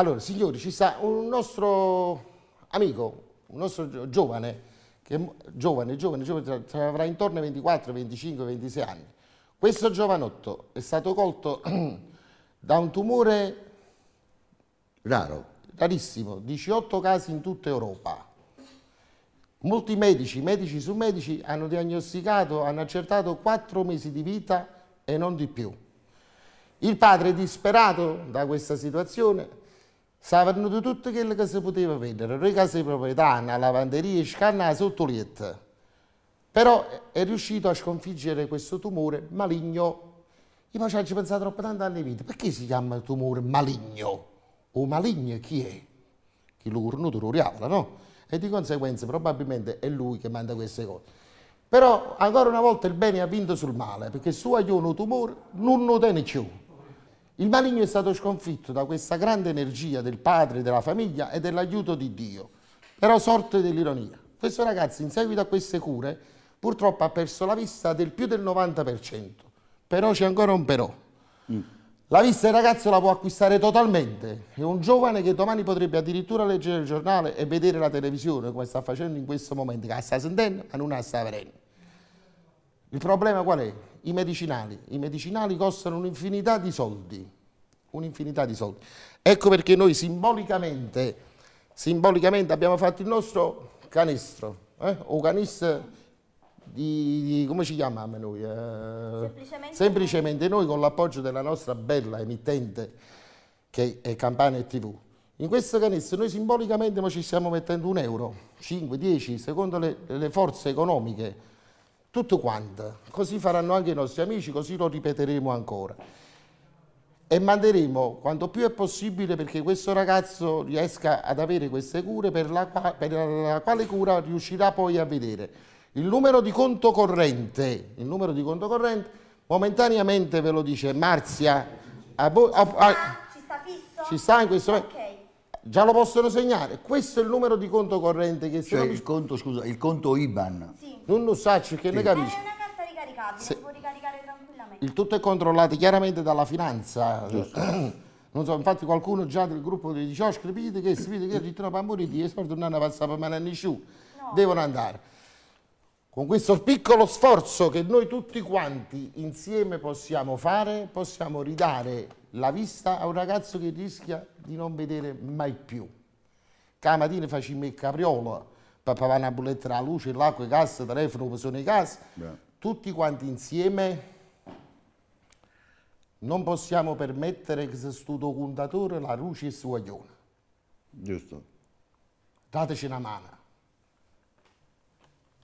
Allora, signori, ci sta un nostro amico, un nostro giovane, che, giovane, giovane, giovane, avrà intorno ai 24, 25, 26 anni. Questo giovanotto è stato colto da un tumore raro, rarissimo, 18 casi in tutta Europa. Molti medici, medici su medici, hanno diagnosticato, hanno accertato 4 mesi di vita e non di più. Il padre è disperato da questa situazione, Stavano tutte quelle che si poteva vendere, le case di proprietà, la lavanderia, scanna, sottolietta. Però è riuscito a sconfiggere questo tumore maligno. Io poi ci pensato troppo tanto anni vita, perché si chiama tumore maligno? O maligno chi è? Chi lo cornuto lo riavla, no? E di conseguenza probabilmente è lui che manda queste cose. Però ancora una volta il bene ha vinto sul male, perché se tu hai un tumore non lo tieni più, il maligno è stato sconfitto da questa grande energia del padre, della famiglia e dell'aiuto di Dio. Però sorte dell'ironia. Questo ragazzo in seguito a queste cure purtroppo ha perso la vista del più del 90%. Però c'è ancora un però. Mm. La vista il ragazzo la può acquistare totalmente. È un giovane che domani potrebbe addirittura leggere il giornale e vedere la televisione come sta facendo in questo momento, che sta sentendo ma non la sta vedendo. Il problema qual è? i medicinali. I medicinali costano un'infinità di soldi, un'infinità di soldi. Ecco perché noi simbolicamente, simbolicamente abbiamo fatto il nostro canestro, eh? o canestro di, di, come ci chiamiamo noi? Eh, semplicemente, semplicemente noi con l'appoggio della nostra bella emittente che è Campana TV. In questo canestro noi simbolicamente ci stiamo mettendo un euro, 5, 10, secondo le, le forze economiche tutto quanto. Così faranno anche i nostri amici, così lo ripeteremo ancora. E manderemo quanto più è possibile perché questo ragazzo riesca ad avere queste cure per la, per la quale cura riuscirà poi a vedere il numero di conto corrente, il numero di conto corrente momentaneamente ve lo dice Marzia. A voi, a, a, ci sta fisso? Ci sta in questo momento. Okay. Già lo possono segnare. Questo è il numero di conto corrente che cioè, il conto, scusa, il conto IBAN. Sì. Non lo sa, che sì. ne capisci. È una carta ricaricabile, si può ricaricare tranquillamente. Il tutto è controllato chiaramente dalla finanza. Giusto. non so, infatti qualcuno già del gruppo di dice, oh, scrivete che scrivete che ritorno a morire, e sordo non hanno passato mai anni su, devono andare. Con questo piccolo sforzo che noi tutti quanti insieme possiamo fare, possiamo ridare la vista a un ragazzo che rischia di non vedere mai più. Camatine facciamo il capriolo, papavano a bulletta la luce, l'acqua, il gas, il telefono, sono i gas, Beh. tutti quanti insieme non possiamo permettere che questo documentatore la luce e suaglione. Giusto. Dateci una mano.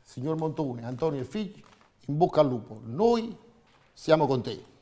Signor Montone, Antonio e figli, in bocca al lupo. Noi siamo con te.